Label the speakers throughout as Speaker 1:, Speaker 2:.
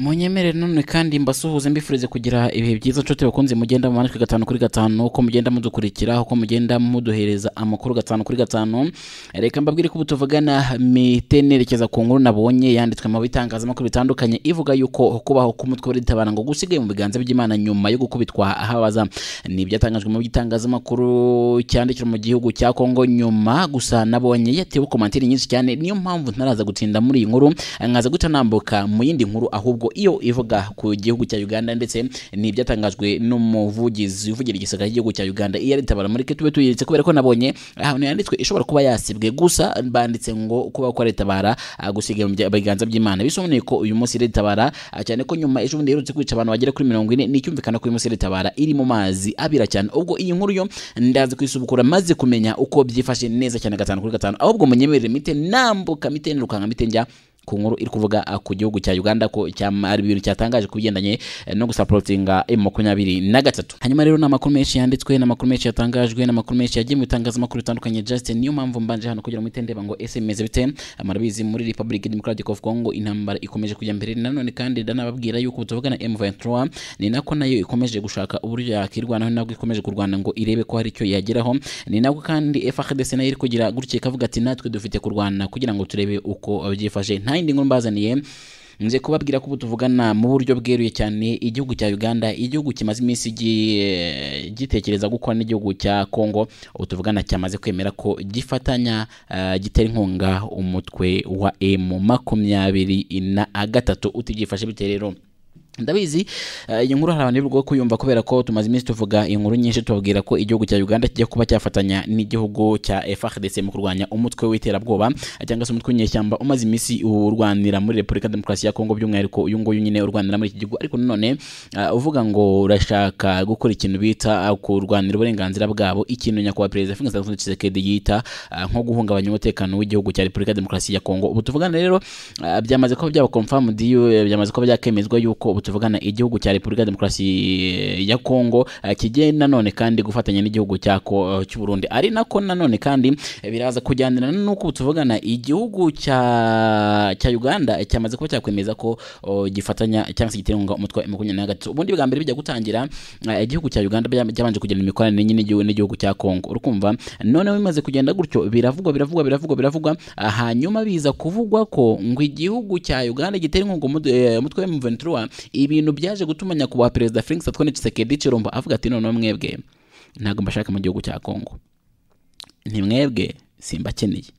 Speaker 1: munyemere none kandi mbasuhuze mbifurize kugira ibihe byiza nshuti bakunze mugenda mu manitwe gatanu kuri gatanu uko mugenda mudukurikira uko mugenda muduhereza amakuru gatanu kuri gatanu reka mbabwire ko ubu tuvugana mite nerekeza ku nkuru nabonye yanditswe mu bitangazamakuru bitandukanye ivuga yuko kubaho k'umutwe w'iritabara ngo gusigaye mu biganza by'imana nyuma yo gukubitwa ahabaza ni ibyatangajwe mu bitangazamakuru cyandikira mu gihugu cya Kongo nyuma gusa nabonye yatewe komantiri nyinshi cyane niyo mpamvu ntaraza gutinda muri iyi nkuru nkaza guca mu yindi nkuru ahubwo iyo ivuga ku gihugu cya Uganda ndetse n'ibyatangajwe n'umuvugizi uvugira igisirikare cy'igihugu cya Uganda iyo ari tabara muri tube tuyiretse kubera ko nabonye ahantu yanditswe ishobora kuba yasibwe gusa banditse ngo kuba ko ari tabara ah, gusiga mu biganza by'Imana bisobanuye ko uyu munsi ari tabara ah, cyane ko nyuma ejo bundi yerutse kwica abantu bagera kuri mirongo ine n'icyumvikana ko uyu munsi ari tabara iri mu mazi abira cyane ubwo iyi nkuru yo ndazi kwisubukura maze kumenya uko byifashe neza cyane gatanu kuri gatanu ahubwo munyemerere mite nambuka mite nirukanga mite njya ku nkuru iri kuvuga ah, ku gihugu cya uganda ko ari ibintu cyatangaje ku bigendanye eh, no gusapotinga emu eh, makumyabiri na gatatu hanyuma rero ni amakuru menshi yanditswe n'amakuru menshi yatangajwe n'amakuru menshi yagiye mu bitangazamakuru bitandukanye justin niyo mpamvu mbanje hano kugira ngo itendeba ngo ese bimeze bite murabizi muri republic democratic of congo intambara ikomeje kujya mbere nanone kandi ndanababwira yuko butavugana m23 ni nako nayo ikomeje gushaka uburyo yakirwanaho nabwo ikomeje kurwana ngo irebe ko hari icyo yageraho ni nabwo kandi frdc nayo iri kugira gutya ikavuga ati natwe dufite kurwana kugira ngo turebe uko byifashe nta yindi nkuru mbazaniye nze kubabwira ko ubu tuvugana mu buryo bweruye cyane igihugu cya uganda igihugu kimaze iminsi gitekereza gukora n'igihugu cya kongo ubu tuvugana cyamaze kwemera ko gifatanya eh, gitera inkunga umutwe wa emu makumyabiri na gatatu utigifashe bitewe rero ndabizi eh, iyi nkuru hari abantu bwo kuyumva kubera ko tumaze iminsi tuvuga inkuru nyinshi tubabwira ko igihugu cya uganda kijya kuba cyafatanya n'igihugu cya frdc mu kurwanya umutwe w'iterabwoba eh, cyangwa se umutwe w'inyeshyamba umaze iminsi urwanira muri repubulika demokarasi ya kongo by'umwihariko uyu nguyu nyine urwanira muri iki gihugu ariko nanone eh, uvuga ngo urashaka gukora ikintu bita kurwanira uburenganzira bwabo ikintu nyakubahwa perezida felix antoine tshisekedi yita nko guhungabanya umutekano w'igihugu cya repubulika demokarasi ya kongo ubu tuvugana rero byamaze kuba byaba confirmed byamaze kuba byakemezwa tuvugana igihugu cya Repubulika Demokarasi eh, ya Kongo eh, kijye nanone kandi gufatanya n'igihugu cyako eh, cy'u Burundi ari nako nanone kandi biraza kujyanira nuko tuvugana igihugu cya cya Uganda cyamaze kuba cyakwemeza ko oh, gifatanya cyangwa se giterunga umutwe makumyabiri na gatatu ubundi bwa mbere bijya gutangira igihugu cya Uganda byabanje kugirana imikoranire nyine n'igihugu cya Kongo urukumva none bimaze kugenda gutyo biravugwa biravugwa biravugwa biravugwa ah, hanyuma biza kuvugwa ko ngo igihugu cya Uganda gitera inkunga umutwe wa M23 ibintu byaje gutuma nyakubahwa perezida Felix Antoine Tshisekedi Chilombo avuga ati none mwebwe ntabwo mbashaka mu gihugu cya Congo. ntimwebwe simbakeneye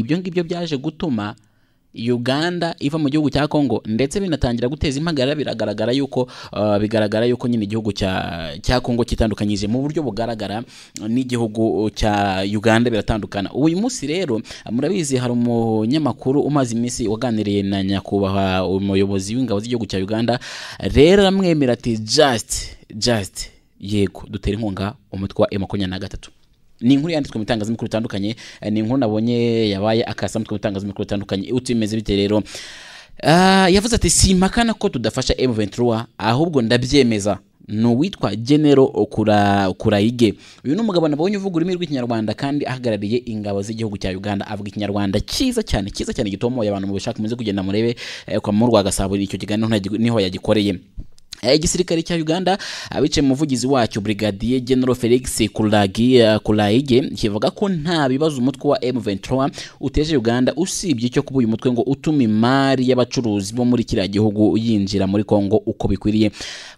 Speaker 1: ibyo ngibyo byaje gutuma uganda iva mu gihugu cya congo ndetse binatangira guteza impagara biragaragara yuko uh, bigaragara yuko nyine igihugu cya congo kitandukanyije mu buryo bugaragara n'igihugu uh, cya uganda biratandukana uyu munsi rero murabizi hari umunyamakuru umaze iminsi waganiriye na nyakubahwa umuyobozi w'ingabo z'igihugu cya uganda rero aramwemera ati jasite jasite yego dutera inkunga umutwe wa makumyabiri na gatatu ni inkuru yanditswe mu itangazamakuru ritandukanye eh, ni inkuru nabonye yabaye akasamutwe mu itangazamakuru ritandukanye utimeze bite rero ah, yavuze ati simpakana ko tudafasha M23 ahubwo ndabyemeza ni uwitwa genero kurayige uyu ni umugabo nabonye uvuga ururimi rw'ikinyarwanda kandi ahagarariye ingabo z'igihugu cya uganda avuga ikinyarwanda cyiza cyane cyiza cyane gitomoye abantu mu bishaka muze kugenda murebe eh, kwa murwa agasabura icyo kiganiro niho yagikoreye Eh, igisirikare cya uganda abicaye mu muvugizi wacyo brigadier general felix kurayige eh, kivuga ko nta bibazo umutwe wa m23 uteje uganda usibye cyo kuba uyu mutwe ngo utuma imari y'abacuruzi bo muri kiriya gihugu yinjira muri congo uko bikwiriye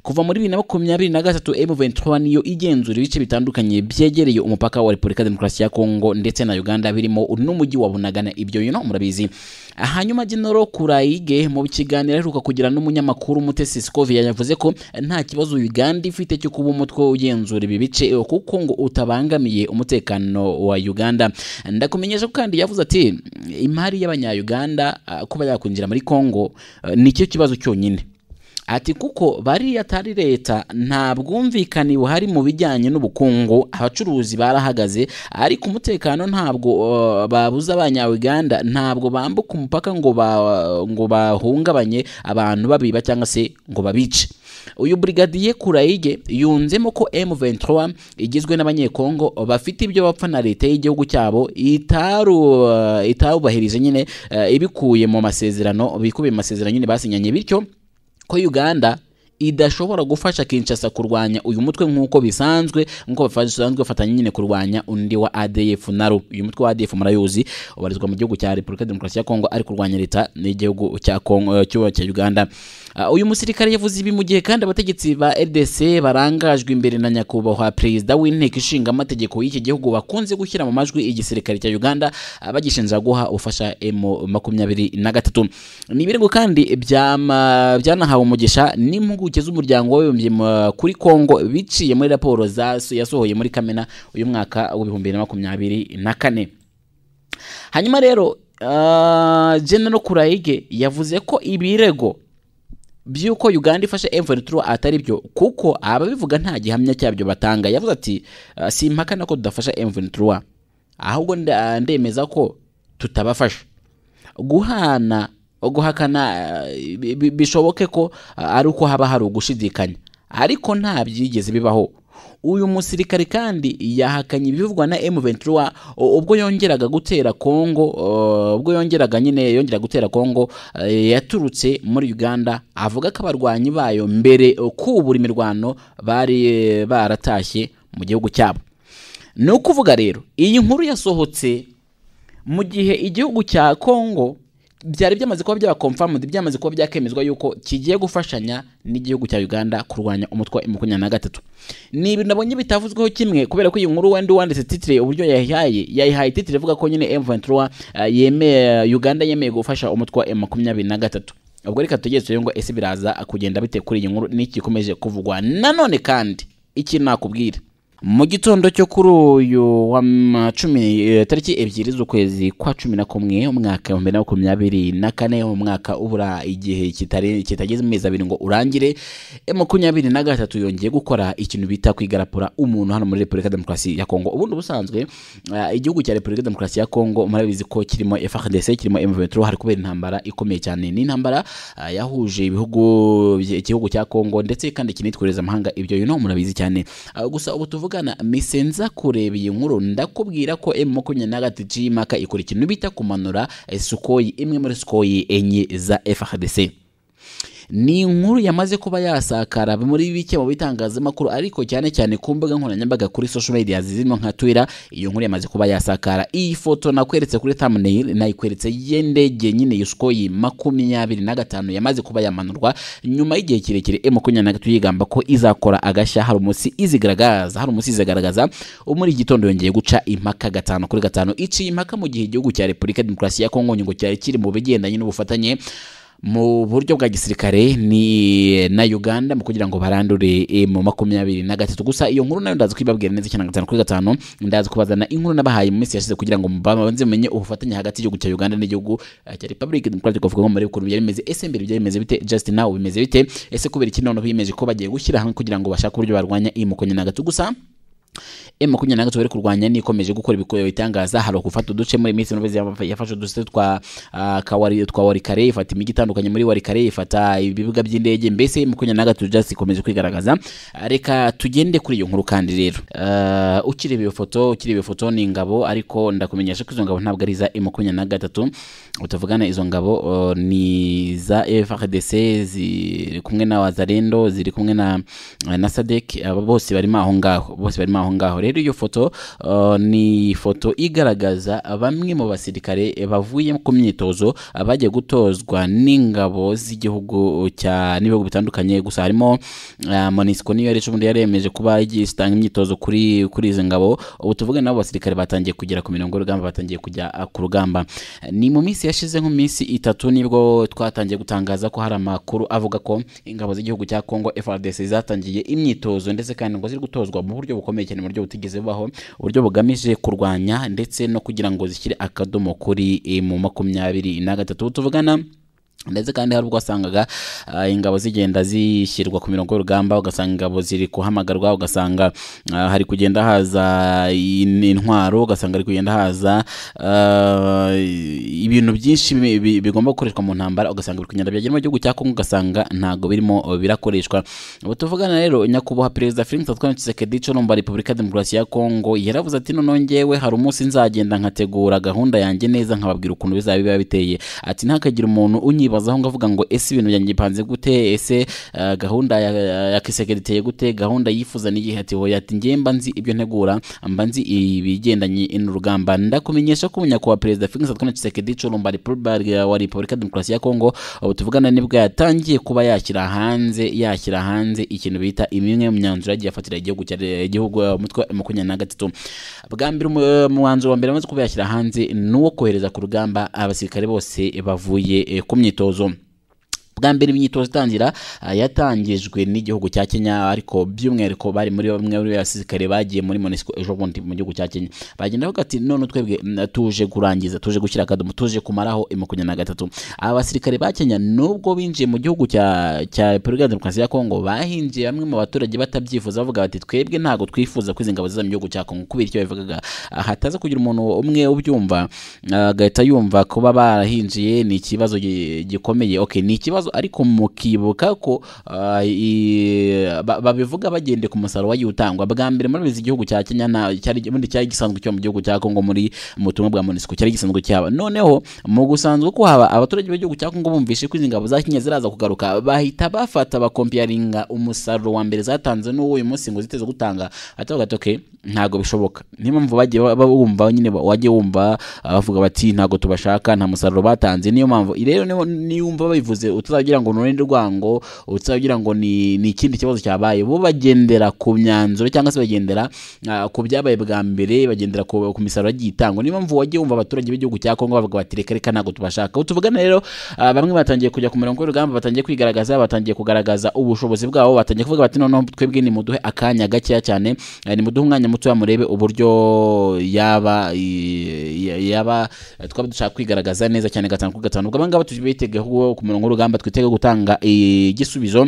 Speaker 1: kuva muri bibiri na makumyabiri na gatatu m23 niyo igenzura ibice bitandukanye byegereye umupaka wa repubulika demokarasi ya congo ndetse na uganda birimo n'umujyi wa bunagana ibyo you know, murabizi hanyuma General Kurayige mu kiganiro aheruka kugira n'umunyamakuru Mutesi Scovia yavuze ko nta kibazo Uganda ifite cyo kuba umutwe ugenzura ibi bice eh, kuko ngo utabangamiye umutekano wa Uganda ndakumenyesha ko kandi yavuze ati imari y’abanyayuganda ah, kuba yakwinjira muri Congo eh, nicyo kibazo cyonyine ati kuko bariya atari leta nta bwumvikane buhari mu bijyanye n'ubukungu abacuruzi barahagaze ariko umutekano ntabwo babuza abanyawuganda ntabwo bambuka umupaka ngo ba, ngo bahungabanye abantu babiba cyangwa se ngo babice uyu brigadier kurayige yunzemo ko M23 igizwe n'abanyekongo bafite ibyo bapfa na leta y'igihugu cyabo itaru uh, itarubahirije nyine uh, ibikuye mu masezerano bikubiye mu masezerano nyine basinyanye bityo ko uganda idashobora gufasha Kinshasa kurwanya uyu mutwe nk'uko bisanzwe nk'uko basanzwe bafatanya nyine kurwanya undi wa ADF naro uyu mutwe wa ADF murayozi ubarizwa mu gihugu cya Repubulika Demokarasi ya Kongo ari kurwanya leta n'igihugu cya Kongo eh, cya Uganda ah, uyu musirikare yavuze ibi mu gihe kandi abategetsi ba RDC barangajwe imbere na nyakubahwa perezida w'inteko ishinga amategeko y'iki gihugu bakunze gushyira mu majwi igisirikare cya Uganda ah, bagishinja guha ubufasha M makumyabiri na gatatu ni ibirego kandi byanahawe umugisha n'impuguke impuguke z'umuryango w'abibumbye uh, kuri Kongo biciye muri raporo yasohoye muri Kamena uyu mwaka w'ibihumbi bibiri na makumyabiri na kane hanyuma rero uh, General Kurayige yavuze ko ibirego by'uko uganda ifashe emvayituru atari byo kuko ababivuga nta gihamya cyabyo batanga yavuze ati uh, si impaka nako tudafasha emvayituru ahubwo ndemeza ko tutabafasha guhana guhakana eh, bishoboke ko eh, ari uko haba hari ugushidikanya ariko nta byigeze bibaho uyu musirikare kandi yahakanye ibivugwa na M23 ubwo yongeraga gutera Kongo ubwo yongeraga nyine yongera gutera Kongo eh, yaturutse muri Uganda avuga ko abarwanyi bayo mbere kubura imirwano bari baratashye mu gihugu cyabo ni ukuvuga rero iyi nkuru yasohotse mu gihe igihugu cya Kongo byari byamaze kuba byakomfamudu byamaze kuba byakemezwa yuko kigiye gufashanya n'igihugu cya uganda kurwanya umutwe wa makumyabiri na gatatu ni ibintu nabonye bitavuzweho kimwe kubera ko iyi nkuru wenda uwanditse titire uburyo yayihaye yayihaye titire ivuga ko nyine m uh, yemeye uh, uganda yemeye gufasha umutwe wa makumyabiri na gatatu ubwo reka tugeze ngo ese biraza kugenda bite kuri iyi nkuru n'iki gikomeje kuvugwa nanone kandi iki nakubwira mu gitondo cyo kuri uyu wa cumi eh, tariki ebyiri z'ukwezi kwa cumi na kumwe umwaka ibihumbi na makumyabiri na kane umwaka ubura igihe kitageze amezi abiri ngo urangire eh, makumyabiri na gatatu yongeye gukora ikintu bita kwigarapura umuntu hano muri repubulika demokarasi ya kongo ubundi busanzwe eh, igihugu cya repubulika demokarasi ya kongo murabizi ko kirimo frdc kirimo m hari kubera intambara ikomeye cyane ni intambara yahuje ibihugu igihugu cya kongo ndetse kandi kinitwereza amahanga ibyo you know murabizi cyane gusa ubu tuvuga tuvugana misenza kureba iyi nkuru ndakubwira ko M23 y'imaka ikora ikintu bita kumanura eh, sukoyi imwe muri sukoyi enye za fhdc ni inkuru yamaze kuba yasakara muri bike mu bitangazamakuru ariko cyane cyane ku mbuga nkoranyambaga kuri social media zirimo nka Twitter iyo nkuru yamaze kuba yasakara iyi foto nakweretse kuri thumbnail nayikweretse y'indege nyine yuskoyi makumyabiri na gatanu yamaze kuba yamanurwa nyuma y'igihe kirekire e makumyabiri na gatatu yigamba ko izakora agashya hari umunsi izigaragaza hari umunsi izigaragaza muri gitondo yongeye guca impaka gatanu kuri gatanu iciye impaka mu gihe igihugu cya Repubulika ya Demokarasi ya Kongo ngo cyari kiri mu bigendanye n'ubufatanye mu buryo bwa gisirikare ni eh, na uganda mu kugira ngo barandure eh, mu makumyabiri na gatatu gusa iyo nkuru nayo ndaza kwibabwira neza cyane gatanu kuri gatanu ndaza kubazana inkuru nabahaye mu minsi yashize kugira ngo mubanze mumenye ubufatanye hagati y'igihugu cya uganda n'igihugu eh, cya repubulika demokarasi of congo muri ukuntu byari bimeze ese mbere byari bimeze bite just now bimeze bite ese kubera iki noneho bimeze ko bagiye gushyira hamwe kugira ngo bashake uburyo barwanya iyi mukonyo na gatatu gusa M makumyabiri na gatatu bari kurwanya nikomeje gukora ibikorwa bitangaza hari ugufata uduce muri iminsi n'ubezi yafashe uduce twa uh, kawari twa warikare ifata imijyi itandukanye muri warikare ifata ibibuga by'indege mbese makumyabiri na gatatu just ikomeje kwigaragaza ah, reka tugende kuri iyo nkuru kandi rero ah, ukiri iyo foto ukireba iyo foto ni ingabo ariko ndakumenyesha ko izo ngabo ntabwo ari za M makumyabiri na gatatu utavugana izo ngabo ni za FRDC ziri kumwe na wazarendo ziri kumwe na na Sadek bose barimo aho ngaho bose barimo aho ngaho rero iyo foto uh, ni ifoto igaragaza bamwe mu basirikare bavuye ku myitozo bagiye gutozwa n'ingabo z'igihugu uh, cya n'ibihugu bitandukanye gusa harimo uh, monisco niyo yari ubundi yaremeje kuba itanga imyitozo kuri kuri izi ngabo ubu tuvuge nabo basirikare batangiye kugera ku mirongo y'urugamba batangiye kujya uh, ku rugamba ni mu minsi yashize nko mu minsi itatu nibwo twatangiye gutangaza ko hari amakuru avuga ko ingabo z'igihugu cya Congo FARDC zatangiye imyitozo ndetse kandi ngo ziri gutozwa mu buryo bukomeye cyane mu buryo butigeze batigeze babaho uburyo bugamije kurwanya ndetse no kugira ngo zishyire akadomo kuri eh, mu makumyabiri na gatatu tuvugana ndetse kandi hari ubwo wasangaga eh, ingabo zigenda zishyirwa ku mirongo y'urugamba ugasanga ingabo ziri guhamagarwa ugasanga eh, hari kugenda haza intwaro ugasanga hari kugenda haza eh, ibintu byinshi bigomba gukoreshwa mu ntambara ugasanga biri kugenda byagera mu gihugu cya kongo ugasanga ntabwo birimo birakoreshwa ubu tuvugana rero nyakubahwa perezida Felix Antoine Tshisekedi urongo repubulika demokarasi ya kongo yaravuze ati noneho ngewe hari umunsi nzagenda nkategura gahunda yanjye neza nkababwira ukuntu bizaba biba biteye ati ntihakagire umuntu unyiba nibazaho ngavuga ngo ese ibintu byanjye bipanze gute ese eh, gahunda ya kiseke riteye gute gahunda yifuza n'igihe ati hoya ati ngiye nzi ibyo ntegura mba nzi ibigendanye n'urugamba ndakumenyesha ko umunyakubahwa perezida Felix Antoine Tshisekedi Chilomba wa Repubulika Demokarasi ya Kongo tuvugana nibwo yatangiye kuba yakira hanze yakira hanze ikintu bita imwe mu myanzuro yagiye afatira igihugu igihugu eh, umutwe makumyabiri na gatatu bwa mbere eh, umwanzuro wa mbere amaze kuba yashyira hanze ni uwo kohereza ku rugamba abasirikare bose bavuye ku myitozo exitoso. bwa mbere imyitozo itangira ah, yatangijwe n'igihugu cya Kenya ariko by'umwihariko bari muri bamwe muri basirikare bagiye muri MONUSCO ejo bundi mu gihugu cya Kenya bagenda bavuga ati none twebwe mm, tuje kurangiza tuje gushyira akadomo tuje kumaraho M makumyabiri na gatatu aba basirikare ba Kenya nubwo binjiye mu gihugu cya cya Republika Demokarasi ya Kongo bahinjiye bamwe mu baturage batabyifuza bavuga bati twebwe ntago twifuza ko izi ngabo ziza mu gihugu cya Kongo kubera icyo bivugaga ah, hataza kugira umuntu umwe ubyumva ah, agahita yumva kuba barahinjiye ni ikibazo gikomeye ok ni ikibazo ariko mukibuka ko ah, babivuga bagende ku musaruro wagiye utangwa bwa mbere muri bizi igihugu cya kenya ubundi cyari gisanzwe cyo mu gihugu cya Congo muri mu butumwa bwa monisiko cyari gisanzwe cyaba noneho mu gusanzwe ko haba abaturage b'igihugu cya kongo bumvishe ko izi ngabo za kenya ziraza kugaruka bahita bafata bakompiyaringa umusaruro wa mbere zatanze n'uwo uyu munsi ngo ziteze gutanga gato ke ntabwo bishoboka niyo mpamvu bagiye bumva nyine wajya wumva ah, bavuga bati ntabwo tubashaka nta musaruro batanze niyo mpamvu rero niyo wumva babivuze utazajya utagira ngo none urwango utagira ngo ni ikindi kibazo cyabaye bo bagendera ku myanzuro cyangwa se bagendera ah, ku byabaye bwa mbere bagendera ku misaruro yagiye itangwa niyo mpamvu wagiye wumva abaturage b'igihugu cya Kongo bavuga bati reka reka ntabwo tubashaka aho rero ah, bamwe batangiye kujya ku mirongo y'urugamba batangiye kwigaragaza batangiye kugaragaza ubushobozi bwabo batangiye kuvuga bati noneho twebwe ni muduhe akanya gakeya cyane eh, ni muduhe umwanya mutoya murebe uburyo yaba yaba twaba dushaka kwigaragaza neza cyane gatanu kuri gatanu ubwo abangaba tujye bitegeho ku mirongo y'urugamba twitege gutanga igisubizo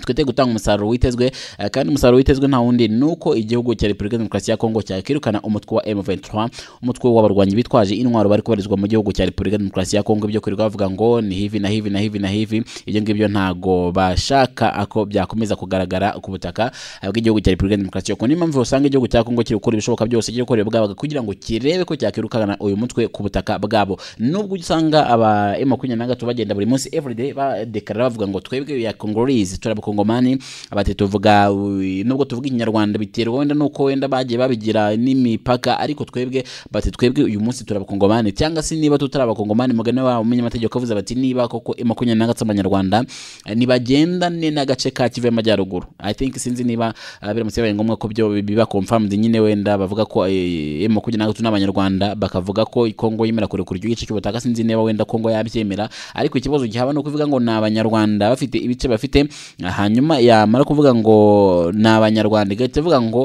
Speaker 1: twite gutanga umusaruro witezwe eh, kandi umusaruro witezwe nta wundi nuko igihugu cya repubulika demokarasi ya kongo cyakirukana umutwe wa m23 umutwe w'abarwanyi bitwaje intwaro bari kubarizwa mu gihugu cya repubulika demokarasi ya kongo byo kwirirwa bavuga ngo ni hivi na hivi na hivi na hivi ibyo ngibyo ntago bashaka ako byakomeza kugaragara ku butaka eh, bw'igihugu cya repubulika demokarasi ya kongo niyo usanga igihugu cya kongo kirukora ibishoboka byose kiri gukora ibwabo kugira ngo kirebe ko cyakirukana uyu mutwe ku butaka bwabo nubwo usanga aba m 23 bagenda buri munsi everyday ba declare bavuga ngo twebwe ya congolese turab abakongomani abati tuvuga nubwo tuvuga Inyarwanda biterwa wenda nuko wenda bagiye babigira n'imipaka ariko twebwe bati twebwe uyu munsi turi abakongomani cyangwa se niba tutari abakongomani mugane wabo umunyamategeko avuze bati niba koko makumyabiri na gatatu abanyarwanda eh, nibagendane n'agace ka kivu y'amajyaruguru i think sinzi niba eh, biramutse bibaye ngombwa ko byo biba confirmed nyine wenda bavuga ko eh, makumyabiri na gatatu n'abanyarwanda bakavuga ko ikongo yemera kurekura icyo gice cy'ubutaka sinzi niba wenda kongo yabyemera ariko ikibazo gihaba ni ukuvuga ngo ni abanyarwanda bafite ibice bafite hanyuma yamara kuvuga ngo ni abanyarwanda igahita ivuga ngo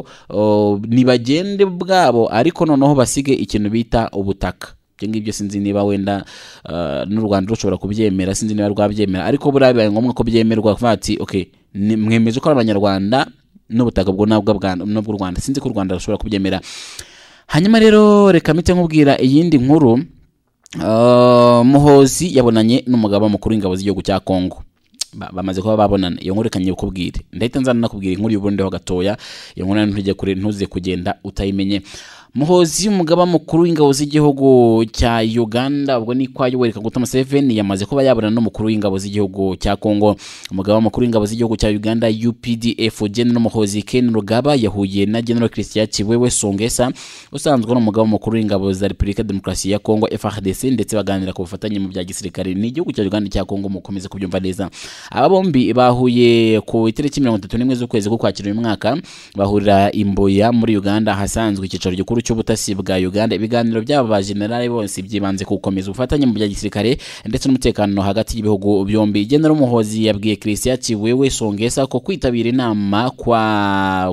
Speaker 1: ntibagende bwabo ariko noneho basige ikintu bita ubutaka ibyo ngibyo sinzi niba wenda uh, n'u rwanda rushobora kubyemera sinzi niba rwabyemera ariko buriya bibaye ngombwa ko byemerwa kuvuga ati oke mwemeze ko ari abanyarwanda n'ubutaka bwo nabwo u rwanda sinzi ko u rwanda rushobora kubyemera hanyuma rero reka mpite nkubwira iyindi nkuru uh, muhozi yabonanye n’umugabo mukuru w'ingabo z'igihugu cya kongo bamaze kuba babonana iyo nkuru ikanye ukubwire ndahita nzana nakubwira inkuru y'ubundeho gatoya iyo nkuru ntujye kure ntuze kugenda utayimenye muhozi y'umugaba mukuru w'ingabo z'igihugu cya uganda ubwo ni kwa yoweri kaguta museveni yamaze kuba yabonana n'umukuru w'ingabo z'igihugu cya Congo umugaba mukuru w'ingabo z'igihugu cya uganda updf general n’umuhozi ken rugaba yahuye na general christian kiwewe songesa usanzwe ari mukuru w'ingabo za repubulika demokarasi ya Congo frdc ndetse baganira ku bufatanye mu bya gisirikare n'igihugu cya uganda cya Congo mukomeze kubyumva neza aba bombi bahuye ku itariki mirongo itatu n'imwe z'ukwezi kwakira uyu mwaka bahurira imbuya muri uganda ahasanzwe icyicaro gikuru cy'ubutasi bwa uganda ibiganiro byabo ba generale bose byibanze ku gukomeza ubufatanye mu bya gisirikare ndetse n'umutekano hagati y'ibihugu byombi general umuhozi yabwiye christian kiwewe songesa ko kwitabira inama kwa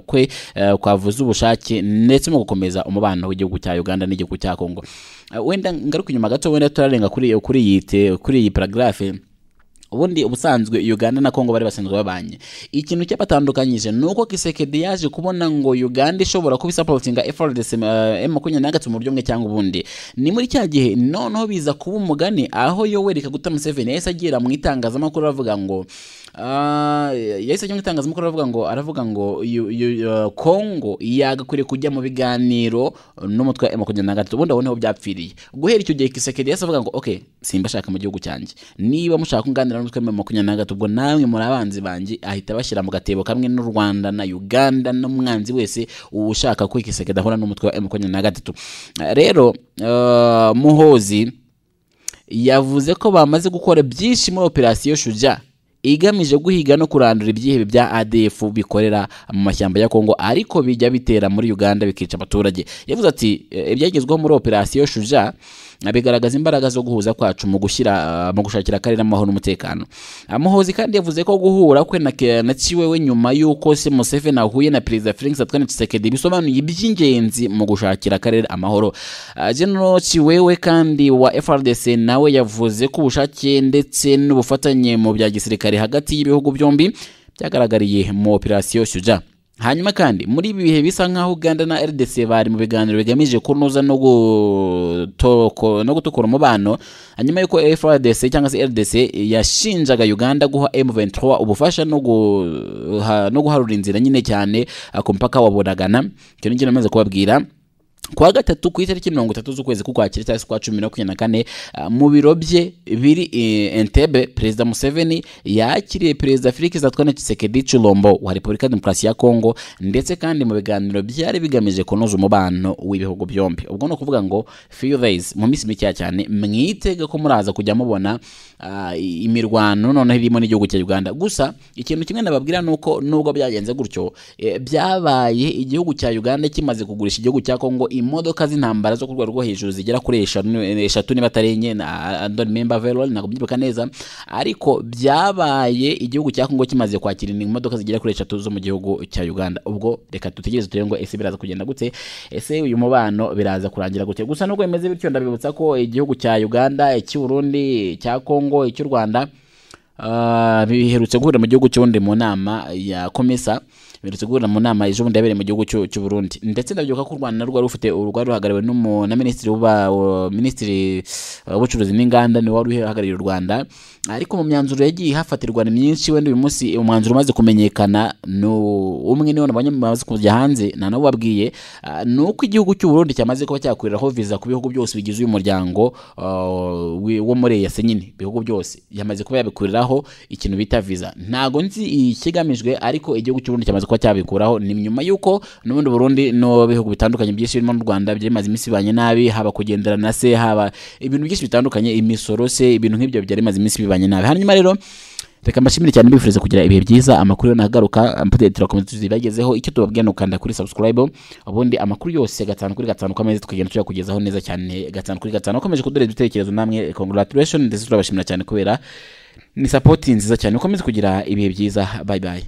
Speaker 1: kwe eh, kwavuze ubushake ndetse no gukomeza umubano w'igihugu cya uganda n'igihugu cya Congo. Eh, wenda ngaruka inyuma gato wenda turarenga kuri iyi paragrafe ubundi ubusanzwe uganda na Congo bari basanzwe babanye ikintu cyabatandukanyije ni uko kisekedi yaje kubona ngo uganda ishobora kuba isapotinga frdc eh, m makumyabiri na gatatu mu buryo bumwe cyangwa ubundi ni muri cya gihe noneho biza kuba umugani aho yoweri kaguta museveni yahise agira mu itangazamakuru aravuga ngo ah, yahise ajya mu itangazamakuru aravuga ngo aravuga ngo kongo yagakwiriye kujya mu biganiro n'umutwe wa makumyabiri na gatatu ubundi abone byapfiriye guhera icyo gihe kisekedi yahise avuga ngo ok simba ashaka mu gihugu cyanjye niba mushaka kunganira cyangwa utwemewe makumyabiri na gatatu ubwo namwe muri abanzi banjye ahita bashyira mu gatebo kamwe n'u rwanda na uganda n'umwanzi wese ushaka ko ikiseke adahura n'umutwe wa makumyabiri na gatatu rero uh, muhozi yavuze ko bamaze gukora byinshi muri operasiyo shuja igamije guhiga no kurandura ibyihebe bya adf bikorera mu mashyamba ya kongo ariko bijya bitera muri uganda bikica abaturage yavuze ati eh, ibyagezweho muri operasiyo shuja bigaragaza imbaraga zo guhuza kwacu mu gushyira mu gushakira akarere amahoro n'umutekano muhozi kandi yavuze ko guhura kwe na kiwewe nyuma y'uko se Museveni ahuye na perezida felix atwana bisobanuye iby'ingenzi mu gushakira akarere amahoro ah, general kiwewe kandi wa FRDC nawe yavuze ko ubushake ndetse n'ubufatanye mu bya gisirikare hagati y'ibihugu byombi byagaragariye mu operasiyo shuja hanyuma kandi muri ibi bihe bisa nk'aho uganda na rdc bari mu biganiro bigamije kunoza no gutukura umubano hanyuma y'uko frdc cyangwa se rdc yashinjaga uganda guha m23 ubufasha no guharura inzira nyine cyane ku mupaka wa bunagana icyo ni cyo namaze kubabwira kuwa gatatu ku itariki mirongo itatu z'ukwezi k'ukwakira cyangwa se kwa cumi makumyabiri na kane ah, mu biro bye biri eh, entebe perezida museveni yakiriye perezida felix zatwane kisekedi culombo wa repubulika demokarasi ya kongo ndetse kandi mu biganiro byari bigamije kunoza umubano w'ibihugu byombi ubwo ni ukuvuga ngo few days mu minsi mikeya cyane mwitega ko muraza kujya mubona ah, imirwano noneho irimo n'igihugu cya uganda gusa ikintu kimwe nababwira ni uko nubwo byagenze gutyo eh, byabaye igihugu cya uganda kimaze kugurisha igihugu cya kongo imodoka z'intambara zo ku rwego rwo hejuru zigera kuri eshatu niba atarenye andoni ah, memba veroni ntabwo mbyibuka neza ariko byabaye igihugu cya Congo kimaze kwakira imodoka zigera kuri eshatu zo mu gihugu cya uganda ubwo reka dutegereze turebe ngo ese biraza kugenda gute ese uyu mubano biraza kurangira gute gusa nubwo bimeze bityo ndabibutsa ko igihugu cya uganda icy'uburundi cya Congo icy'u rwanda Ah, biherutse guhurira mu gihugu cy'ubundi mu nama ya komesa biherutse guhurira mu nama ejobundi yabereye mu gihugu cy'u Burundi ndetse ndabyibuka ko u Rwanda rwari rufite rwari ruhagariwe na minisitiri minisitiri eh, w'ubucuruzi n'inganda niwe wari uhagarariye u Rwanda ariko mu myanzuro yagiye hafatirwa ni myinshi wenda uyu munsi umwanzuro umaze kumenyekana ni umwe niwo nabonye bamaze kujya hanze nta nabo babwiye ah, ni uko igihugu cy'u Burundi cyamaze kuba cyakuriraho viza ku bihugu byose bigize uyu muryango ah, wo muri EAC nyine ibihugu byose yamaze kuba yabikuriraho kubikuraho ikintu bita visa ntago nzi ikigamijwe ariko igihugu cy'u Burundi cyamaze kuba cyabikuraho ni nyuma y'uko n'ubundi Burundi no bihugu bitandukanye byinshi birimo n'u Rwanda byamaze iminsi bibanye nabi haba kugendera na se haba ibintu byinshi bitandukanye imisoro se ibintu nk'ibyo byari bimaze iminsi bibanye nabi hanyuma rero reka mbashimire cyane mbifuriza kugira ibihe byiza amakuru yo nagaruka turakomeza tuzibagezeho icyo tubabwira ukanda kuri subscribe ubundi amakuru yose gatanu kuri gatanu kw'amezi tukagenda tuyakugezaho neza cyane gatanu kuri gatanu ukomeje kudorera ibitekerezo namwe congratulation ndetse turabashimira cyane kubera ni sapoti nziza cyane ukomeze kugira ibihe byiza bayi bayi